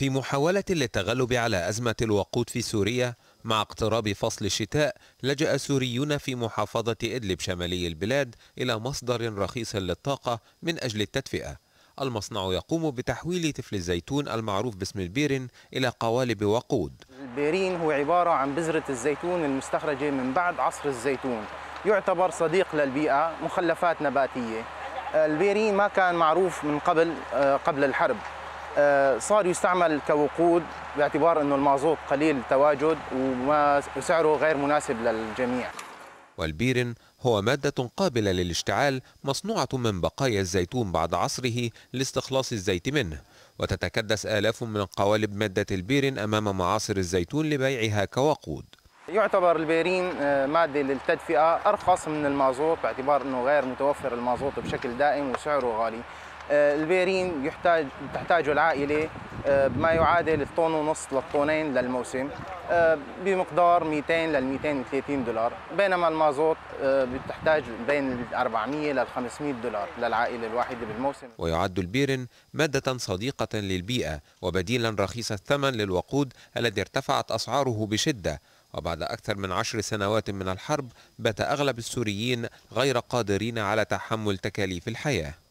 في محاولة للتغلب على أزمة الوقود في سوريا مع اقتراب فصل الشتاء لجأ سوريون في محافظة إدلب شمالي البلاد إلى مصدر رخيص للطاقة من أجل التدفئة المصنع يقوم بتحويل تفل الزيتون المعروف باسم البيرن إلى قوالب وقود البيرين هو عبارة عن بذرة الزيتون المستخرجة من بعد عصر الزيتون يعتبر صديق للبيئة مخلفات نباتية البيرين ما كان معروف من قبل آه، قبل الحرب آه، صار يستعمل كوقود باعتبار انه المازوت قليل التواجد وسعره غير مناسب للجميع. والبيرن هو مادة قابلة للاشتعال مصنوعة من بقايا الزيتون بعد عصره لاستخلاص الزيت منه وتتكدس آلاف من قوالب مادة البيرين أمام معاصر الزيتون لبيعها كوقود يعتبر البيرين آه، مادة للتدفئة أرخص من المازوت باعتبار أنه غير متوفر المازوت بشكل دائم وسعره غالي البيرين يحتاج تحتاجه العائله آه، بما يعادل الطن ونص للطونين للموسم آه، بمقدار 200 لل 230 دولار بينما المازوت آه، بتحتاج بين 400 لل 500 دولار للعائله الواحده بالموسم ويعد البيرن ماده صديقه للبيئه وبديلا رخيص الثمن للوقود الذي ارتفعت اسعاره بشده وبعد أكثر من عشر سنوات من الحرب بات أغلب السوريين غير قادرين على تحمل تكاليف الحياة